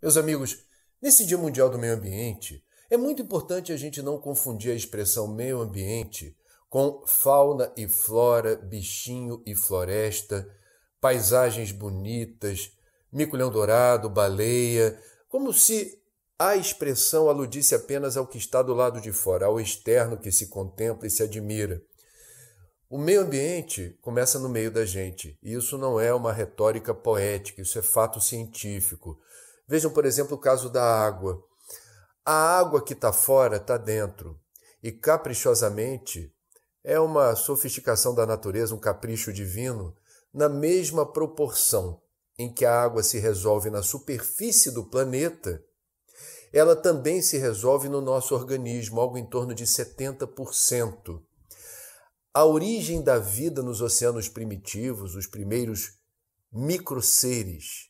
Meus amigos, nesse Dia Mundial do Meio Ambiente, é muito importante a gente não confundir a expressão meio ambiente com fauna e flora, bichinho e floresta, paisagens bonitas, mico dourado, baleia, como se a expressão aludisse apenas ao que está do lado de fora, ao externo que se contempla e se admira. O meio ambiente começa no meio da gente, e isso não é uma retórica poética, isso é fato científico. Vejam, por exemplo, o caso da água. A água que está fora está dentro. E caprichosamente é uma sofisticação da natureza, um capricho divino, na mesma proporção em que a água se resolve na superfície do planeta, ela também se resolve no nosso organismo, algo em torno de 70%. A origem da vida nos oceanos primitivos, os primeiros microseres,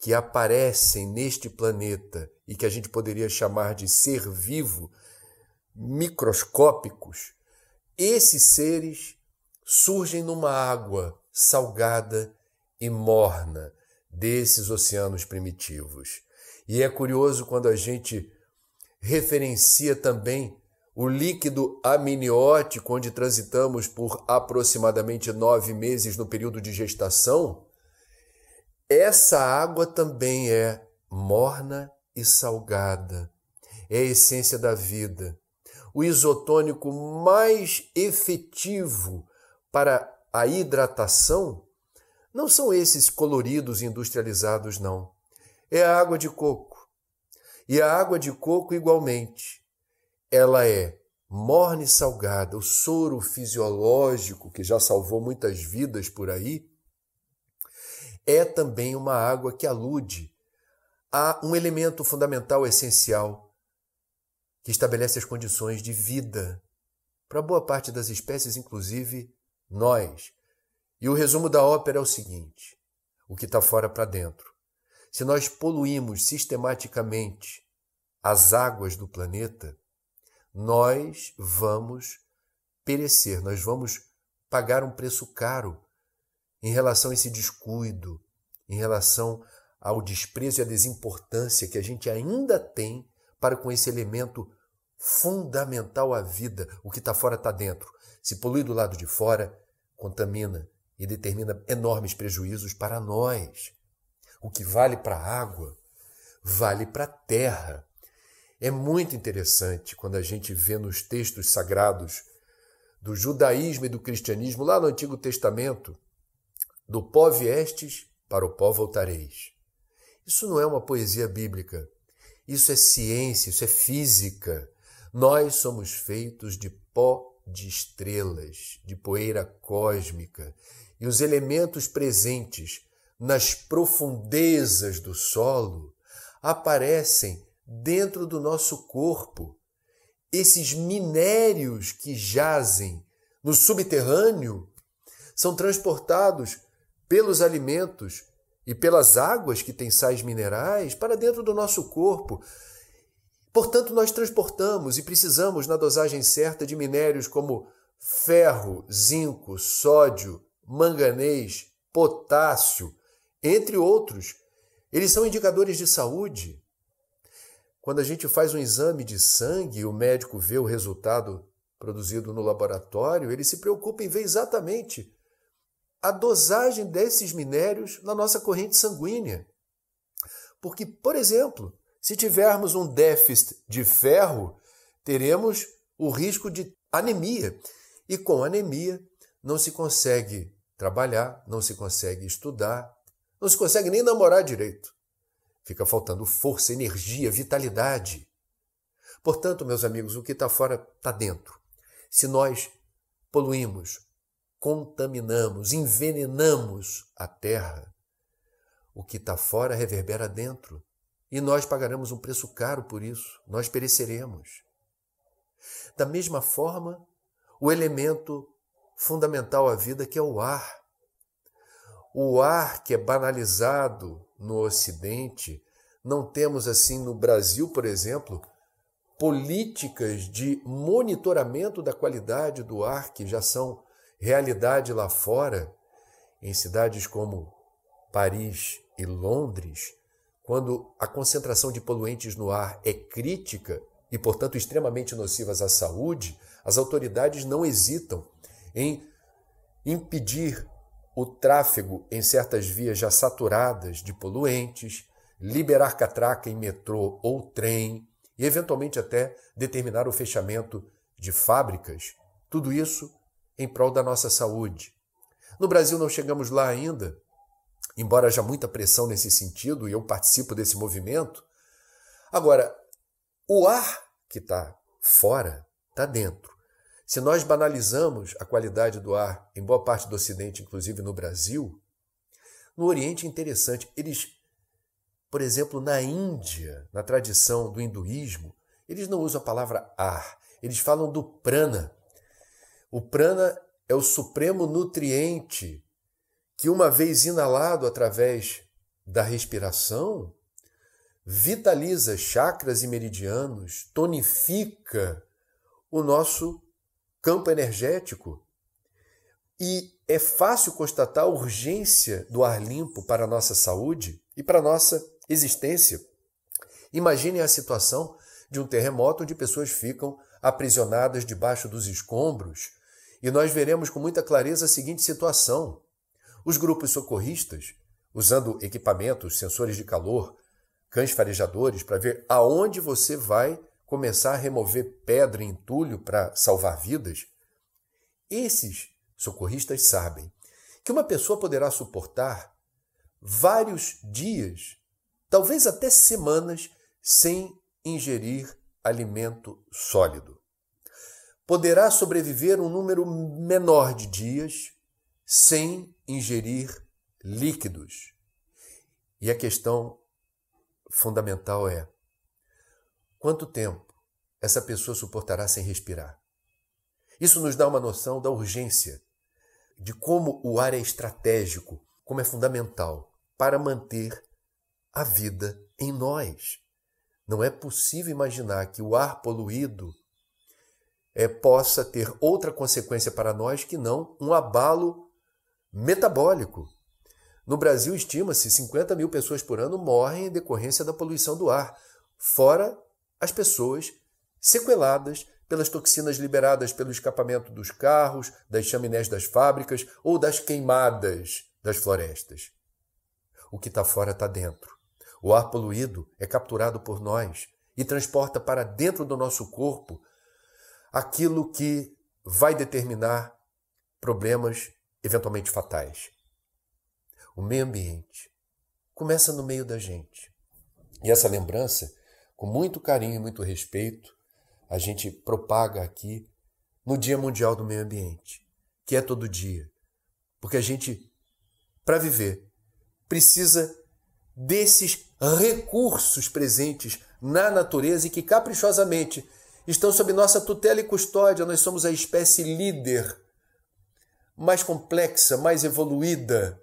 que aparecem neste planeta e que a gente poderia chamar de ser vivo, microscópicos, esses seres surgem numa água salgada e morna desses oceanos primitivos. E é curioso quando a gente referencia também o líquido amniótico, onde transitamos por aproximadamente nove meses no período de gestação, essa água também é morna e salgada. É a essência da vida. O isotônico mais efetivo para a hidratação não são esses coloridos industrializados, não. É a água de coco. E a água de coco, igualmente. Ela é morna e salgada, o soro fisiológico que já salvou muitas vidas por aí é também uma água que alude a um elemento fundamental, essencial, que estabelece as condições de vida para boa parte das espécies, inclusive nós. E o resumo da ópera é o seguinte: o que está fora para dentro. Se nós poluímos sistematicamente as águas do planeta, nós vamos perecer, nós vamos pagar um preço caro em relação a esse descuido, em relação ao desprezo e à desimportância que a gente ainda tem para com esse elemento fundamental à vida. O que está fora está dentro. Se polui do lado de fora, contamina e determina enormes prejuízos para nós. O que vale para a água, vale para a terra. É muito interessante quando a gente vê nos textos sagrados do judaísmo e do cristianismo, lá no Antigo Testamento, do pó viestes, para o pó voltareis. Isso não é uma poesia bíblica. Isso é ciência, isso é física. Nós somos feitos de pó de estrelas, de poeira cósmica, e os elementos presentes nas profundezas do solo aparecem dentro do nosso corpo. Esses minérios que jazem no subterrâneo são transportados pelos alimentos e pelas águas que têm sais minerais para dentro do nosso corpo. Portanto, nós transportamos e precisamos, na dosagem certa, de minérios como ferro, zinco, sódio, manganês, potássio, entre outros. Eles são indicadores de saúde. Quando a gente faz um exame de sangue e o médico vê o resultado produzido no laboratório, ele se preocupa em ver exatamente a dosagem desses minérios na nossa corrente sanguínea. Porque, por exemplo, se tivermos um déficit de ferro, teremos o risco de anemia. E com anemia não se consegue trabalhar, não se consegue estudar, não se consegue nem namorar direito. Fica faltando força, energia, vitalidade. Portanto, meus amigos, o que está fora está dentro. Se nós poluímos, contaminamos, envenenamos a terra. O que está fora reverbera dentro. E nós pagaremos um preço caro por isso. Nós pereceremos. Da mesma forma, o elemento fundamental à vida que é o ar. O ar que é banalizado no Ocidente, não temos assim no Brasil, por exemplo, políticas de monitoramento da qualidade do ar que já são realidade lá fora, em cidades como Paris e Londres, quando a concentração de poluentes no ar é crítica e, portanto, extremamente nocivas à saúde, as autoridades não hesitam em impedir o tráfego em certas vias já saturadas de poluentes, liberar catraca em metrô ou trem e, eventualmente, até determinar o fechamento de fábricas. Tudo isso em prol da nossa saúde. No Brasil não chegamos lá ainda, embora haja muita pressão nesse sentido e eu participo desse movimento. Agora, o ar que está fora está dentro. Se nós banalizamos a qualidade do ar em boa parte do Ocidente, inclusive no Brasil, no Oriente é interessante. Eles, por exemplo, na Índia, na tradição do hinduísmo, eles não usam a palavra ar, eles falam do prana, o prana é o supremo nutriente que, uma vez inalado através da respiração, vitaliza chakras e meridianos, tonifica o nosso campo energético. E é fácil constatar a urgência do ar limpo para a nossa saúde e para a nossa existência. Imaginem a situação de um terremoto onde pessoas ficam aprisionadas debaixo dos escombros e nós veremos com muita clareza a seguinte situação: os grupos socorristas, usando equipamentos, sensores de calor, cães farejadores, para ver aonde você vai começar a remover pedra e entulho para salvar vidas, esses socorristas sabem que uma pessoa poderá suportar vários dias, talvez até semanas, sem ingerir alimento sólido poderá sobreviver um número menor de dias sem ingerir líquidos. E a questão fundamental é: quanto tempo essa pessoa suportará sem respirar? Isso nos dá uma noção da urgência, de como o ar é estratégico, como é fundamental para manter a vida em nós. Não é possível imaginar que o ar poluído é, possa ter outra consequência para nós que não um abalo metabólico. No Brasil, estima-se 50 mil pessoas por ano morrem em decorrência da poluição do ar, fora as pessoas sequeladas pelas toxinas liberadas pelo escapamento dos carros, das chaminés das fábricas ou das queimadas das florestas. O que está fora está dentro. O ar poluído é capturado por nós e transporta para dentro do nosso corpo aquilo que vai determinar problemas eventualmente fatais. O meio ambiente começa no meio da gente. E essa lembrança, com muito carinho e muito respeito, a gente propaga aqui no Dia Mundial do Meio Ambiente, que é todo dia. Porque a gente, para viver, precisa desses recursos presentes na natureza e que caprichosamente estão sob nossa tutela e custódia. Nós somos a espécie líder, mais complexa, mais evoluída,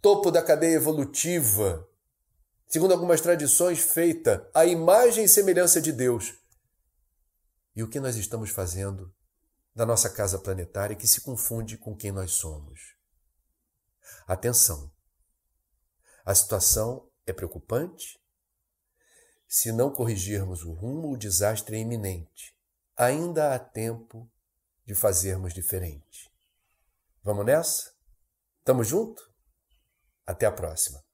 topo da cadeia evolutiva, segundo algumas tradições, feita à imagem e semelhança de Deus. E o que nós estamos fazendo da nossa casa planetária que se confunde com quem nós somos? Atenção! A situação é preocupante se não corrigirmos o rumo, o desastre é iminente. Ainda há tempo de fazermos diferente. Vamos nessa? Tamo junto? Até a próxima.